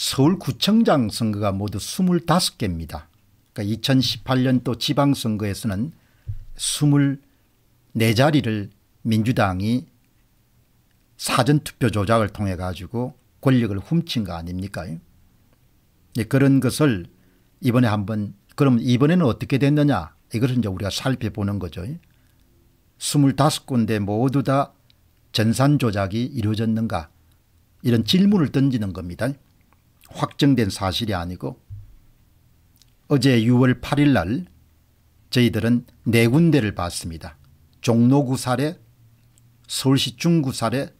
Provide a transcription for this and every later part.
서울구청장 선거가 모두 25개입니다. 그러니까 2018년도 지방선거에서는 24자리를 민주당이 사전투표 조작을 통해 가지고 권력을 훔친 거 아닙니까? 예, 그런 것을 이번에 한번 그럼 이번에는 어떻게 됐느냐 이것을 이제 우리가 살펴보는 거죠. 25군데 모두 다 전산 조작이 이루어졌는가 이런 질문을 던지는 겁니다. 확정된 사실이 아니고 어제 6월 8일 날 저희들은 네 군데를 봤습니다. 종로구 사례, 서울시 중구 사례,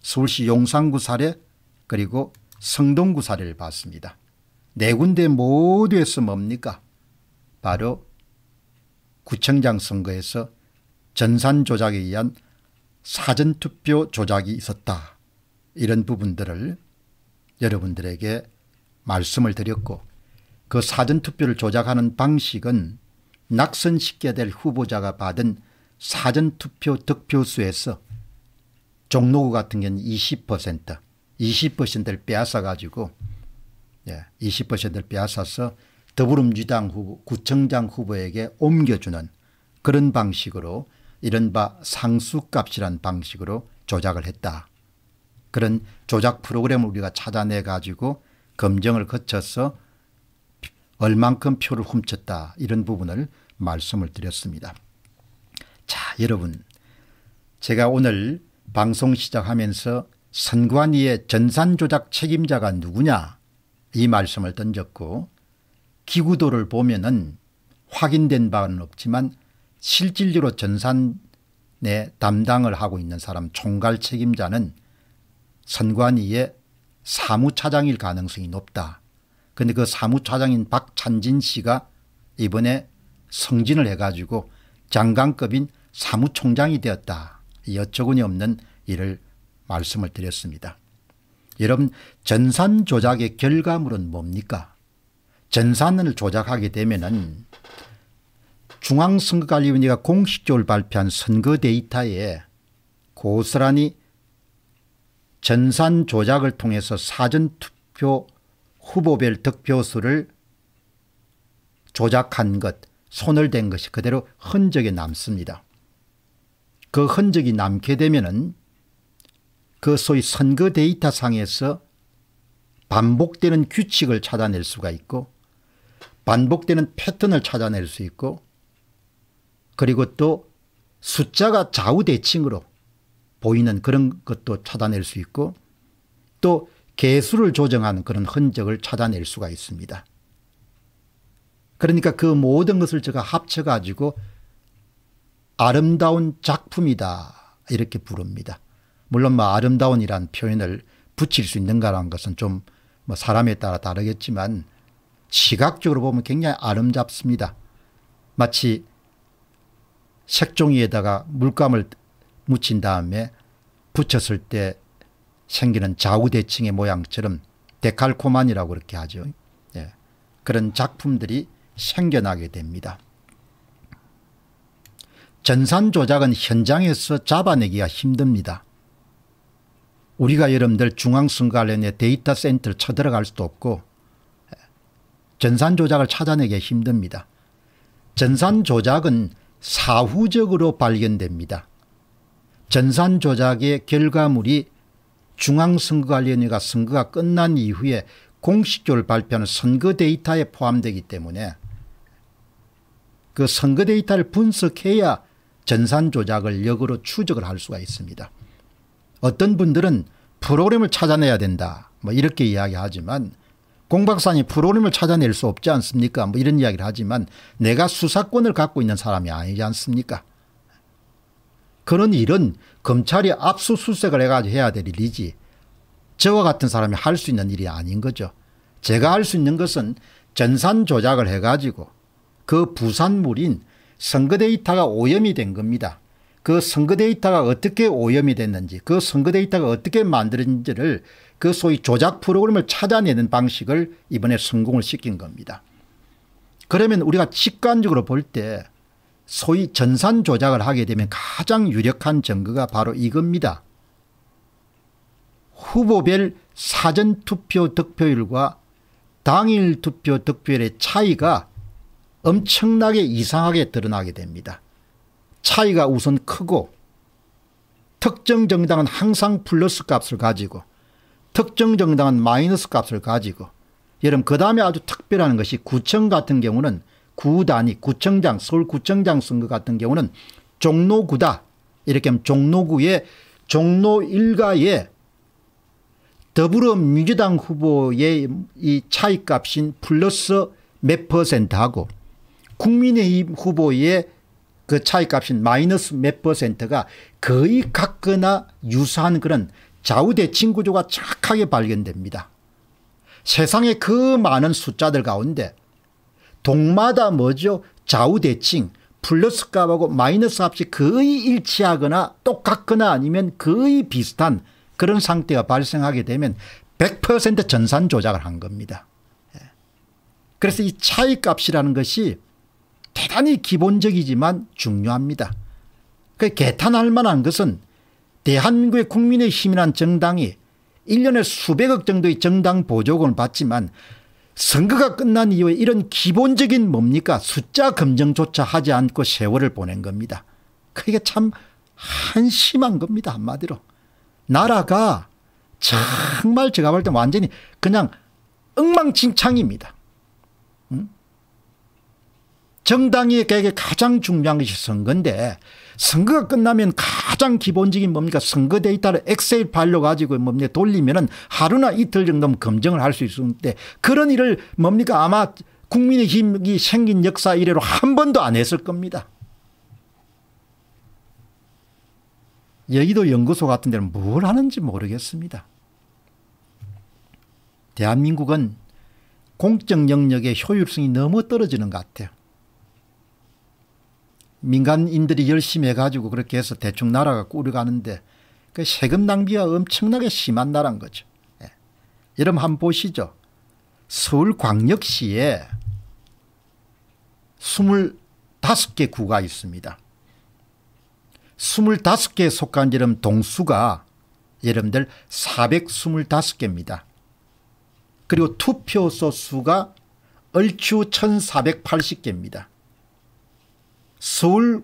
서울시 용산구 사례, 그리고 성동구 사례를 봤습니다. 네 군데 모두에서 뭡니까? 바로 구청장 선거에서 전산 조작에 의한 사전투표 조작이 있었다. 이런 부분들을 여러분들에게 말씀을 드렸고 그 사전투표를 조작하는 방식은 낙선시켜야 될 후보자가 받은 사전투표 득표수에서 종로구 같은 경우는 20% 20%를 빼앗아가지고 20%를 예, 빼앗아서 더불어민주당 후보 구청장 후보에게 옮겨주는 그런 방식으로 이른바 상수값이란 방식으로 조작을 했다. 그런 조작 프로그램을 우리가 찾아내 가지고 검증을 거쳐서 얼만큼 표를 훔쳤다 이런 부분을 말씀을 드렸습니다. 자 여러분 제가 오늘 방송 시작하면서 선관위의 전산조작 책임자가 누구냐 이 말씀을 던졌고 기구도를 보면 은 확인된 바는 없지만 실질적으로 전산의 담당을 하고 있는 사람 총괄 책임자는 선관위의 사무차장일 가능성이 높다. 근데 그 사무차장인 박찬진 씨가 이번에 성진을 해가지고 장관급인 사무총장이 되었다. 여처구니 없는 일을 말씀을 드렸습니다. 여러분 전산 조작의 결과물은 뭡니까? 전산을 조작하게 되면은 중앙선거관리위원회가 공식적으로 발표한 선거 데이터에 고스란히 전산 조작을 통해서 사전투표 후보별 득표수를 조작한 것, 손을 댄 것이 그대로 흔적에 남습니다. 그 흔적이 남게 되면은 그 소위 선거 데이터 상에서 반복되는 규칙을 찾아낼 수가 있고 반복되는 패턴을 찾아낼 수 있고 그리고 또 숫자가 좌우대칭으로 보이는 그런 것도 찾아낼 수 있고 또 개수를 조정하는 그런 흔적을 찾아낼 수가 있습니다. 그러니까 그 모든 것을 제가 합쳐가지고 아름다운 작품이다 이렇게 부릅니다. 물론 뭐 아름다운이란 표현을 붙일 수 있는가라는 것은 좀뭐 사람에 따라 다르겠지만 시각적으로 보면 굉장히 아름답습니다. 마치 색종이에다가 물감을 묻힌 다음에 붙였을 때 생기는 좌우대칭의 모양처럼 데칼코만이라고 그렇게 하죠. 예. 그런 작품들이 생겨나게 됩니다. 전산 조작은 현장에서 잡아내기가 힘듭니다. 우리가 여러분들 중앙선관련의 데이터 센터를 쳐들어갈 수도 없고 전산 조작을 찾아내기 힘듭니다. 전산 조작은 사후적으로 발견됩니다. 전산 조작의 결과물이 중앙선거관리위원회가 선거가 끝난 이후에 공식적으로 발표하는 선거 데이터에 포함되기 때문에 그 선거 데이터를 분석해야 전산 조작을 역으로 추적을 할 수가 있습니다. 어떤 분들은 프로그램을 찾아내야 된다 뭐 이렇게 이야기하지만 공박사님 프로그램을 찾아낼 수 없지 않습니까 뭐 이런 이야기를 하지만 내가 수사권을 갖고 있는 사람이 아니지 않습니까 그런 일은 검찰이 압수수색을 해가지고 해야 될 일이지 저와 같은 사람이 할 수 있는 일이 아닌 거죠. 제가 할 수 있는 것은 전산 조작을 해가지고 그 부산물인 선거 데이터가 오염이 된 겁니다. 그 선거 데이터가 어떻게 오염이 됐는지 그 선거 데이터가 어떻게 만들어진지를 그 소위 조작 프로그램을 찾아내는 방식을 이번에 성공을 시킨 겁니다. 그러면 우리가 직관적으로 볼때 소위 전산 조작을 하게 되면 가장 유력한 증거가 바로 이겁니다. 후보별 사전투표 득표율과 당일 투표 득표율의 차이가 엄청나게 이상하게 드러나게 됩니다. 차이가 우선 크고 특정 정당은 항상 플러스 값을 가지고 특정 정당은 마이너스 값을 가지고 여러분 그 다음에 아주 특별한 것이 구청 같은 경우는 구단위 구청장 서울구청장 선거 같은 경우는 종로구다 이렇게 하면 종로구의 종로 일가에 더불어민주당 후보의 이 차이값인 플러스 몇 퍼센트하고 국민의힘 후보의 그 차이값인 마이너스 몇 퍼센트가 거의 같거나 유사한 그런 좌우대칭 구조가 착하게 발견됩니다. 세상에 그 많은 숫자들 가운데 동마다 뭐죠? 좌우대칭 플러스 값하고 마이너스 값이 거의 일치하거나 똑같거나 아니면 거의 비슷한 그런 상태가 발생하게 되면 100% 전산 조작을 한 겁니다. 예. 그래서 이 차이 값이라는 것이 대단히 기본적이지만 중요합니다. 그 개탄할 만한 것은 대한민국의 국민의힘이란 정당이 1년에 수백억 정도의 정당 보조금을 받지만 선거가 끝난 이후에 이런 기본적인 뭡니까 숫자 검증조차 하지 않고 세월을 보낸 겁니다. 그게 참 한심한 겁니다 한마디로. 나라가 정말 제가 볼때 완전히 그냥 엉망진창입니다. 응? 정당에게 가장 중요한 것이 선거인데 선거가 끝나면 가장 기본적인 뭡니까 선거 데이터를 엑셀 파로 가지고 뭡니까 돌리면은 하루나 이틀 정도 검증을 할 수 있는데 그런 일을 뭡니까 아마 국민의힘이 생긴 역사 이래로 한 번도 안 했을 겁니다. 여의도 연구소 같은 데는 뭘 하는지 모르겠습니다. 대한민국은 공적 영역의 효율성이 너무 떨어지는 것 같아요. 민간인들이 열심히 해가지고 그렇게 해서 대충 나라가 꾸려가는데 그 세금 낭비가 엄청나게 심한 나라인 거죠. 예. 여러분 한번 보시죠. 서울광역시에 25개 구가 있습니다. 25개에 속한 여름 동수가 여러분들 425개입니다. 그리고 투표소 수가 얼추 1480개입니다. 서울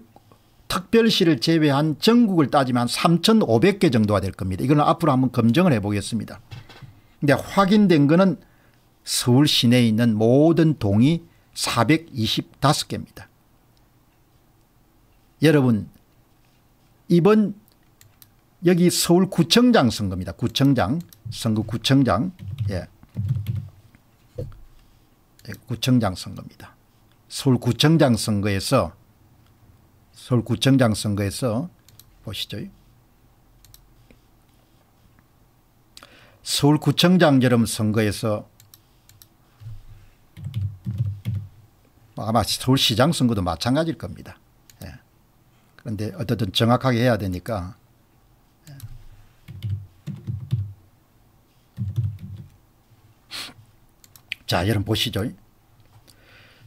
특별시를 제외한 전국을 따지면 3,500개 정도가 될 겁니다. 이거는 앞으로 한번 검증을 해보겠습니다. 근데 확인된 거는 서울 시내에 있는 모든 동이 425개입니다. 여러분 이번 여기 서울구청장 선거입니다. 구청장 선거 구청장 예. 예. 구청장 선거입니다. 서울구청장 선거에서 서울구청장 선거에서 보시죠. 서울구청장 여름 선거에서 아마 서울시장 선거도 마찬가지일 겁니다. 예. 그런데 어쨌든 정확하게 해야 되니까 예. 자 여러분 보시죠.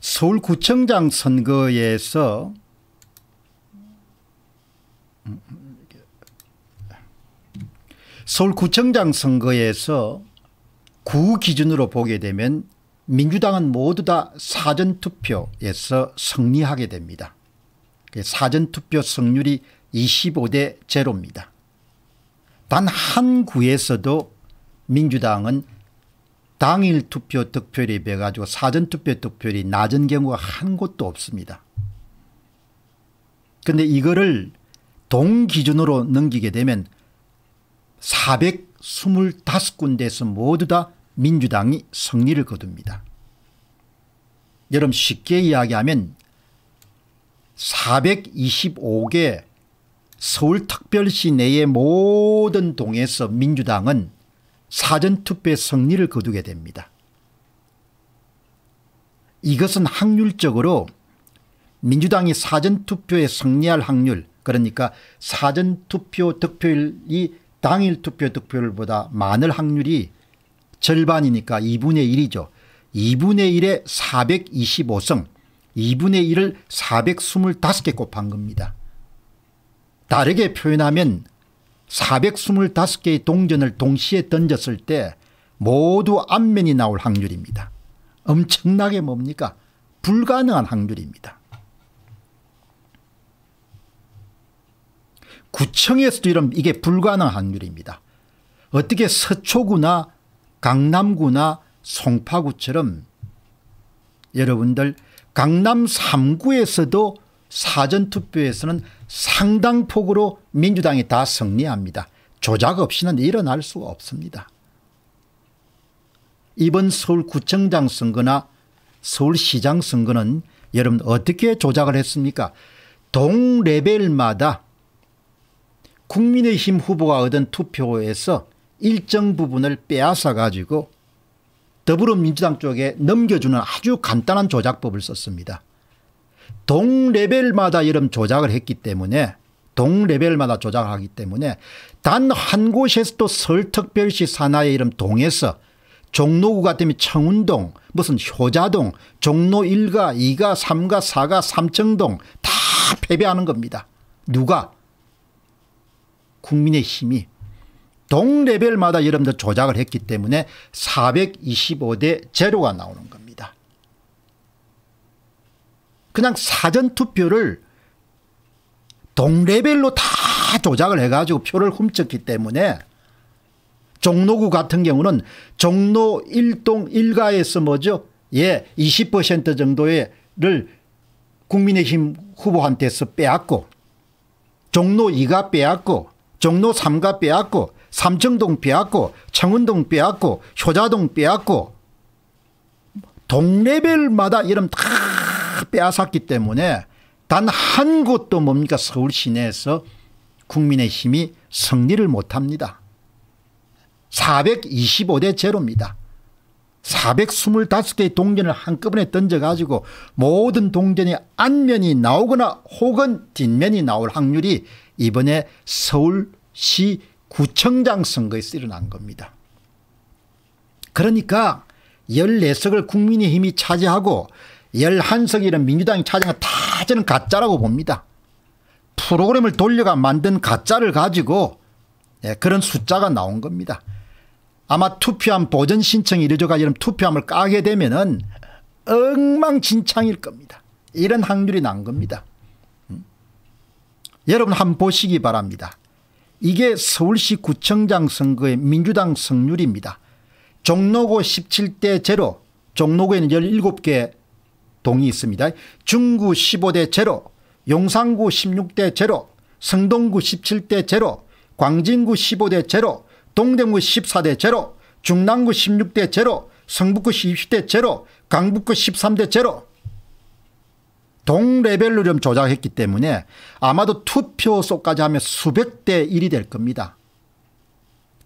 서울구청장 선거에서 서울구청장 선거에서 구 기준으로 보게 되면 민주당은 모두 다 사전투표에서 승리하게 됩니다. 그 사전투표 승률이 25대 0입니다단 한 구에서도 민주당은 당일 투표 득표율에 비해 가지고 사전투표 득표율이 낮은 경우가 한 곳도 없습니다. 그런데 이거를 동 기준으로 넘기게 되면 425군데에서 모두 다 민주당이 승리를 거둡니다. 여러분 쉽게 이야기하면 425개 서울특별시 내의 모든 동에서 민주당은 사전투표 승리를 거두게 됩니다. 이것은 확률적으로 민주당이 사전투표에 승리할 확률 그러니까 사전투표 득표율이 당일 투표 득표율보다 많을 확률이 절반이니까 2분의 1이죠. 2분의 1에 4 2 5승 2분의 1을 425개 곱한 겁니다. 다르게 표현하면 425개의 동전을 동시에 던졌을 때 모두 앞면이 나올 확률입니다. 엄청나게 뭡니까? 불가능한 확률입니다. 구청에서도 이런 이게 불가능한 일입니다 어떻게 서초구나 강남구나 송파구처럼 여러분들 강남 3구에서도 사전투표에서는 상당폭으로 민주당이 다 승리합니다. 조작 없이는 일어날 수 없습니다. 이번 서울구청장 선거나 서울시장 선거는 여러분 어떻게 조작을 했습니까? 동레벨마다 국민의힘 후보가 얻은 투표에서 일정 부분을 빼앗아 가지고 더불어민주당 쪽에 넘겨주는 아주 간단한 조작법을 썼습니다. 동레벨마다 이런 조작을 했기 때문에 동레벨마다 조작하기 때문에 단 한 곳에서도 설특별시 산하의 이름 동에서 종로구 같으면 청운동 무슨 효자동 종로 1가 2가 3가 4가 삼청동 다 패배하는 겁니다. 누가 국민의 힘이 동레벨마다 여러분들 조작을 했기 때문에 425대 제로가 나오는 겁니다. 그냥 사전투표를 동레벨로 다 조작을 해가지고 표를 훔쳤기 때문에 종로구 같은 경우는 종로 1동 1가에서 뭐죠? 예, 20% 정도를 국민의힘 후보한테서 빼앗고 종로 2가 빼앗고 종로 3가 빼앗고 삼청동 빼앗고 청운동 빼앗고 효자동 빼앗고 동네별마다 이름 다 빼앗았기 때문에 단 한 곳도 뭡니까 서울 시내에서 국민의힘이 승리를 못합니다. 425대 제로입니다. 425개의 동전을 한꺼번에 던져가지고 모든 동전이 안면이 나오거나 혹은 뒷면이 나올 확률이 이번에 서울 시 구청장 선거에서 일어난 겁니다. 그러니까 14석을 국민의힘이 차지하고 1 1석이라 민주당이 차지한 다 저는 가짜라고 봅니다. 프로그램을 돌려가 만든 가짜를 가지고 예, 그런 숫자가 나온 겁니다. 아마 투표함 보전 신청이 이루어져가 이런 투표함을 까게 되면은 엉망진창일 겁니다. 이런 확률이 난 겁니다. 음. 여러분 한번 보시기 바랍니다. 이게 서울시 구청장 선거의 민주당 승률입니다. 종로구 17대 제 종로구에는 17개 동이 있습니다. 중구 15대 제 용산구 16대 제 성동구 17대 제 광진구 15대 제 동대구 14대 제 중랑구 16대 제 성북구 20대 제 강북구 13대 제 동레벨로 좀 조작했기 때문에 아마도 투표소까지 하면 수백 대일이될 겁니다.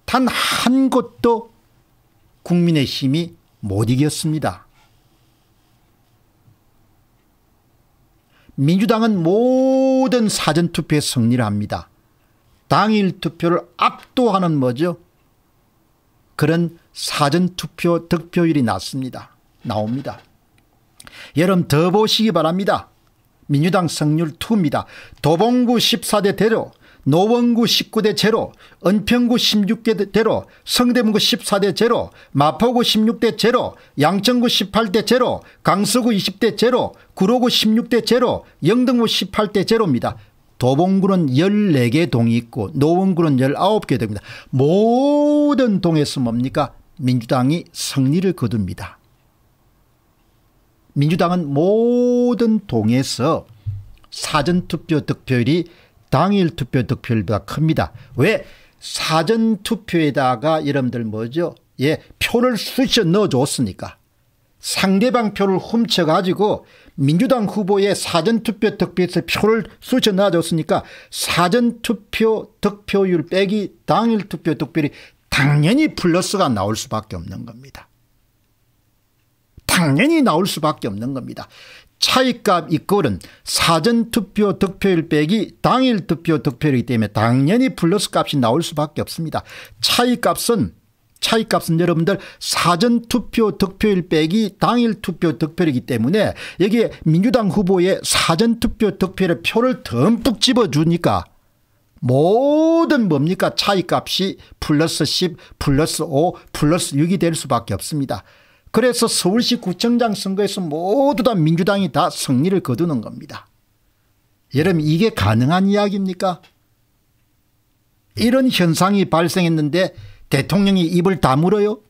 단 한 곳도 국민의힘이 못 이겼습니다. 민주당은 모든 사전투표에 승리를 합니다. 당일 투표를 압도하는 뭐죠? 그런 사전투표 득표율이 났습니다. 나옵니다. 여름더 보시기 바랍니다. 민주당 성률 2입니다. 도봉구 14대 대로, 노원구 19대 제로, 은평구 16대 대로, 성대문구 14대 제로, 마포구 16대 제로, 양천구 18대 제로, 강서구 20대 제로, 구로구 16대 제로, 영등구 18대 제로입니다. 도봉구는 14개 동이 있고 노원구는 19개 동니다 모든 동에서 뭡니까? 민주당이 승리를 거둡니다. 민주당은 모든 동에서 사전투표 득표율이 당일 투표 득표율보다 큽니다. 왜? 사전투표에다가 여러분들 뭐죠? 예, 표를 쑤셔 넣어줬으니까. 상대방 표를 훔쳐가지고 민주당 후보의 사전투표 득표에서 표를 쑤셔 넣어줬으니까 사전투표 득표율 빼기 당일투표 득표율이 당연히 플러스가 나올 수밖에 없는 겁니다. 당연히 나올 수밖에 없는 겁니다. 차이값 이꼴은 사전투표 득표율 빼기 당일 투표 득표율이기 때문에 당연히 플러스 값이 나올 수밖에 없습니다. 차이값은 차이값은 여러분들 사전투표 득표율 빼기 당일 투표 득표율이기 때문에 여기에 민주당 후보의 사전투표 득표율의 표를 듬뿍 집어주니까 모든 뭡니까 차이값이 플러스 10 플러스 5 플러스 6이 될 수밖에 없습니다. 그래서 서울시 구청장 선거에서 모두 다 민주당이 다 승리를 거두는 겁니다. 여러분 이게 가능한 이야기입니까? 이런 현상이 발생했는데 대통령이 입을 다물어요?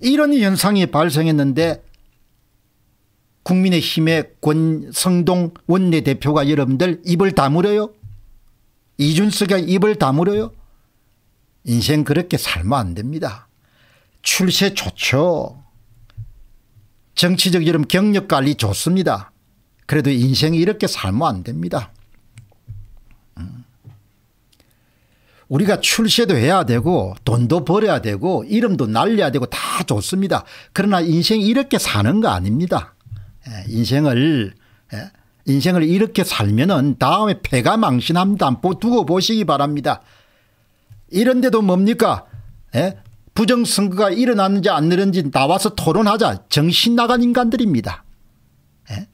이런 현상이 발생했는데 국민의힘의 권성동 원내대표가 여러분들 입을 다물어요? 이준석이 입을 다물어요? 인생 그렇게 살면 안 됩니다. 출세 좋죠. 정치적 이름 경력 관리 좋습니다. 그래도 인생이 이렇게 살면 안 됩니다. 음. 우리가 출세도 해야 되고 돈도 벌어야 되고 이름도 날려야 되고 다 좋습니다. 그러나 인생이 렇게 사는 거 아닙니다. 예, 인생을 예, 인생을 이렇게 살면은 다음에 폐가 망신합니다. 두고 보시기 바랍니다. 이런데도 뭡니까? 예, 부정선거가 일어났는지 안 일어났는지 나와서 토론하자 정신 나간 인간들입니다. 예?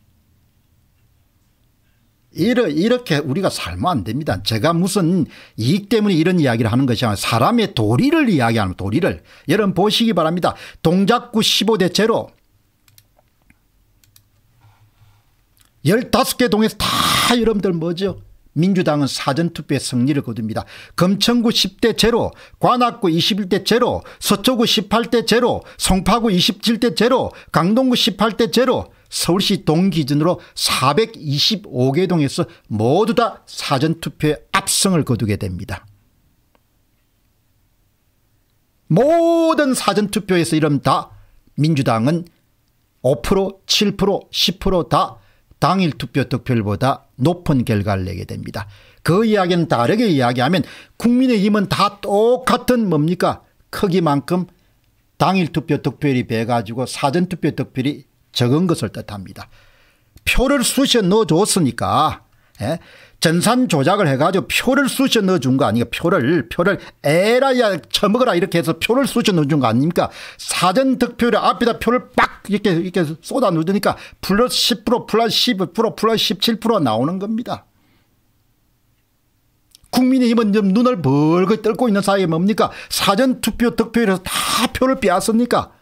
이렇게 우리가 살면 안 됩니다. 제가 무슨 이익 때문에 이런 이야기를 하는 것이 아니라 사람의 도리를 이야기하는 도리를 여러분 보시기 바랍니다. 동작구 15대 제로 15개 동에서 다 여러분들 뭐죠 민주당은 사전투표에 승리를 거둡니다. 금천구 10대 제로, 관악구 21대 제로, 서초구 18대 제로, 송파구 27대 제로, 강동구 18대 제로, 서울시 동 기준으로 425개 동에서 모두 다 사전투표에 압승을 거두게 됩니다. 모든 사전투표에서 이름 다 민주당은 5%, 7%, 10%다 당일 투표 득표율보다 높은 결과를 내게 됩니다. 그 이야기는 다르게 이야기하면 국민의힘은 다 똑같은 뭡니까 크기만큼 당일 투표 득표율이 배가지고 사전 투표 득표율이 적은 것을 뜻합니다. 표를 수시에 넣어줬으니까 예? 전산 조작을 해가지고 표를 쑤셔 넣어준 거 아니에요. 표를 표를 에라야 처먹어라 이렇게 해서 표를 쑤셔 넣어준 거 아닙니까? 사전 득표율 앞에다 표를 빡 이렇게 이렇게 쏟아 넣으니까 플러스 10% 플러스 15% 플러스 17% 나오는 겁니다. 국민의힘은 눈을 벌게 뜰고 있는 사이에 뭡니까? 사전 투표 득표율에서 다 표를 빼앗습니까?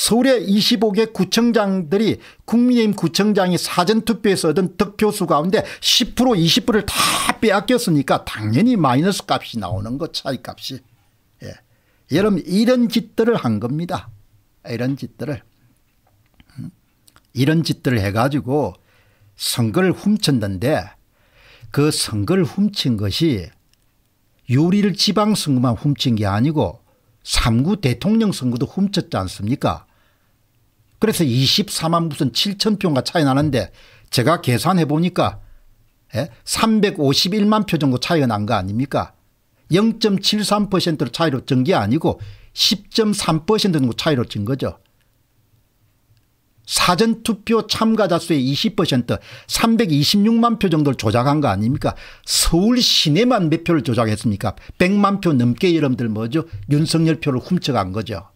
서울의 25개 구청장들이 국민의힘 구청장이 사전투표에서 얻은 득표수 가운데 10% 20%를 다 빼앗겼으니까 당연히 마이너스 값이 나오는 거 차이 값이. 예. 여러분 이런 짓들을 한 겁니다. 이런 짓들을. 음. 이런 짓들을 해가지고 선거를 훔쳤는데 그 선거를 훔친 것이 유리를 지방선거만 훔친 게 아니고 3구 대통령 선거도 훔쳤지 않습니까? 그래서 24만 무슨 7천 표인가 차이 나는데 제가 계산해 보니까 351만 예, 표 정도 차이가 난 거 아닙니까 0.73%로 차이로 진게 아니고 10.3% 정도 차이로 진 거죠. 사전투표 참가자 수의 20% 326만 표 정도를 조작한 거 아닙니까 서울 시내만 몇 표를 조작했습니까 100만 표 넘게 여러분들 뭐죠 윤석열 표를 훔쳐간 거죠.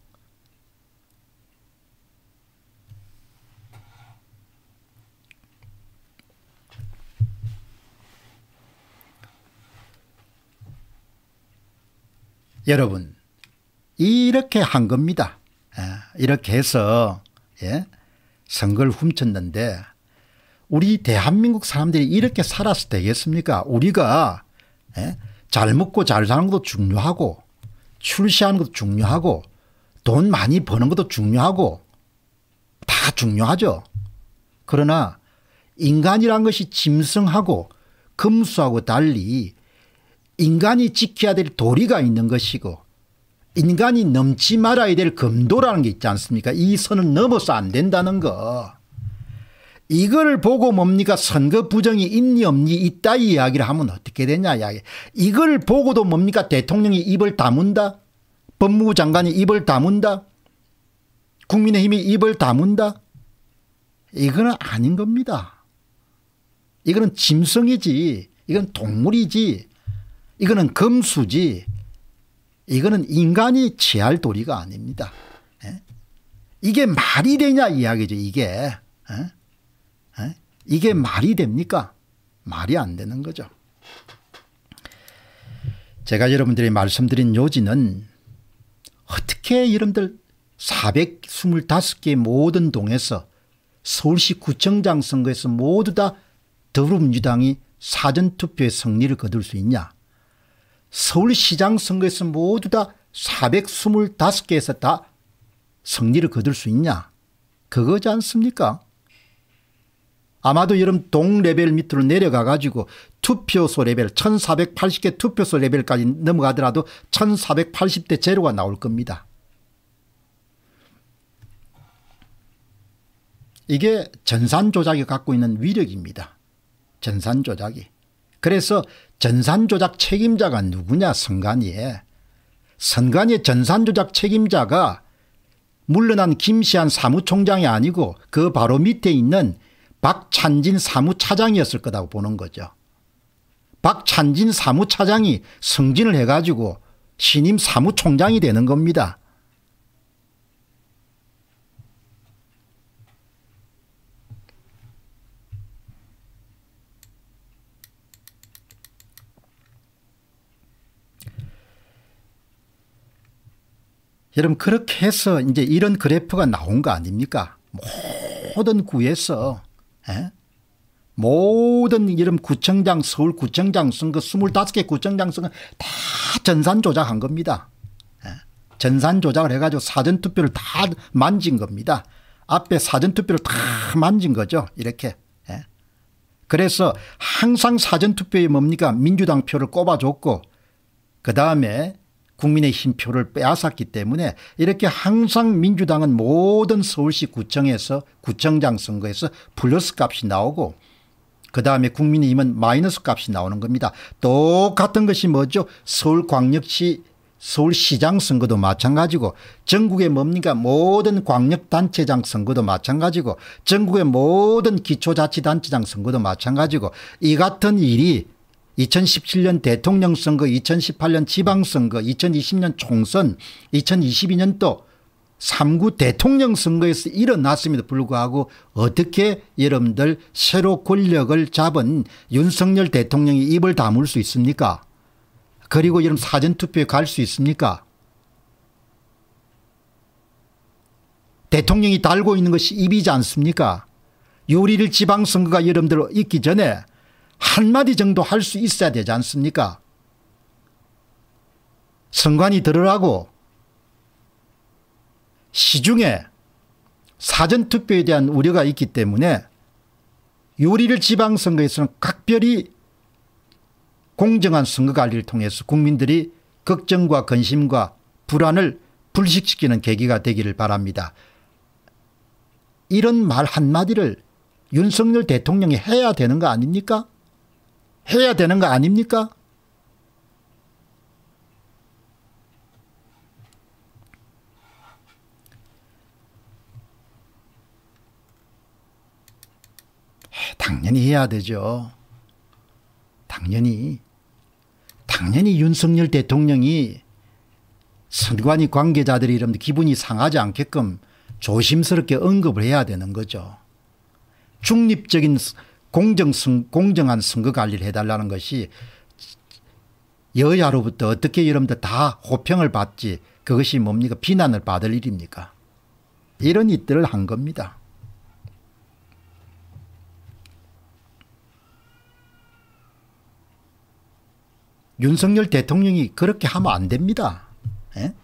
여러분 이렇게 한 겁니다. 예, 이렇게 해서 예, 선거를 훔쳤는데 우리 대한민국 사람들이 이렇게 살아서 되겠습니까? 우리가 예, 잘 먹고 잘 사는 것도 중요하고 출시하는 것도 중요하고 돈 많이 버는 것도 중요하고 다 중요하죠. 그러나 인간이란 것이 짐승하고 금수하고 달리 인간이 지켜야 될 도리가 있는 것이고 인간이 넘지 말아야 될 금도라는 게 있지 않습니까? 이 선은 넘어서 안 된다는 거. 이걸 보고 뭡니까 선거 부정이 있니 없니 있다 이야기를 하면 어떻게 되냐 이야기. 이걸 보고도 뭡니까 대통령이 입을 다문다. 법무부 장관이 입을 다문다. 국민의힘이 입을 다문다. 이거는 아닌 겁니다. 이거는 짐승이지. 이건 동물이지. 이거는 금수지 이거는 인간이 취할 도리가 아닙니다. 에? 예? 이게 말이 되냐 이야기죠 이게. 에? 예? 에? 예? 이게 말이 됩니까? 말이 안 되는 거죠. 제가 여러분들이 말씀드린 요지는 어떻게 여러분들 425개 모든 동에서 서울시 구청장 선거에서 모두 다 더불어민주당이 사전투표의 승리를 거둘 수 있냐. 서울시장 선거에서 모두 다 425개에서 다 승리를 거둘 수 있냐 그거지 않습니까 아마도 여름 동레벨 밑으로 내려가 가지고 투표소 레벨 1480개 투표소 레벨까지 넘어가더라도 1480대 제로가 나올 겁니다. 이게 전산 조작이 갖고 있는 위력입니다. 전산 조작이. 그래서 전산조작 책임자가 누구냐 선관위에. 선관위 전산조작 책임자가 물러난 김시한 사무총장이 아니고 그 바로 밑에 있는 박찬진 사무차장이었을 거라고 보는 거죠. 박찬진 사무차장이 승진을 해가지고 신임 사무총장이 되는 겁니다. 여러분 그렇게 해서 이제 이런 그래프가 나온 거 아닙니까? 모든 구에서 에? 예? 모든 이런 구청장 서울구청장 선거 25개 구청장 선거 다 전산 조작한 겁니다. 에? 예? 전산 조작을 해가지고 사전투표를 다 만진 겁니다. 앞에 사전투표를 다 만진 거죠. 이렇게. 에? 예? 그래서 항상 사전투표에 뭡니까 민주당 표를 꼽아줬고 그 다음에 국민의힘 표를 빼앗았기 때문에 이렇게 항상 민주당은 모든 서울시 구청에서 구청장 선거에서 플러스 값이 나오고 그 다음에 국민의힘은 마이너스 값이 나오는 겁니다. 똑같은 것이 뭐죠? 서울광역시 서울시장 선거도 마찬가지고 전국의 뭡니까 모든 광역단체장 선거도 마찬가지고 전국의 모든 기초자치단체장 선거도 마찬가지고 이 같은 일이 2017년 대통령 선거, 2018년 지방선거, 2020년 총선, 2022년도 3구 대통령 선거에서 일어났음에도 불구하고 어떻게 여러분들 새로 권력을 잡은 윤석열 대통령이 입을 다물 수 있습니까? 그리고 여러분 사전투표에 갈 수 있습니까? 대통령이 달고 있는 것이 입이지 않습니까? 요리를 지방선거가 여러분들 있기 전에 한마디 정도 할 수 있어야 되지 않습니까? 선관이 들으라고 시중에 사전투표에 대한 우려가 있기 때문에 요리를 지방선거에서는 각별히 공정한 선거관리를 통해서 국민들이 걱정과 근심과 불안을 불식시키는 계기가 되기를 바랍니다. 이런 말 한마디를 윤석열 대통령이 해야 되는 거 아닙니까? 해야 되는 거 아닙니까? 당연히 해야 되죠. 당연히. 당연히 윤석열 대통령이 선관위 관계자들이 이런 기분이 상하지 않게끔 조심스럽게 언급을 해야 되는 거죠. 중립적인 공정 선, 공정한 선거 관리를 해달라는 것이 여야로부터 어떻게 여러분들 다 호평을 받지 그것이 뭡니까 비난을 받을 일입니까 이런 일들을 한 겁니다. 윤석열 대통령이 그렇게 하면 안 됩니다. 에? 예?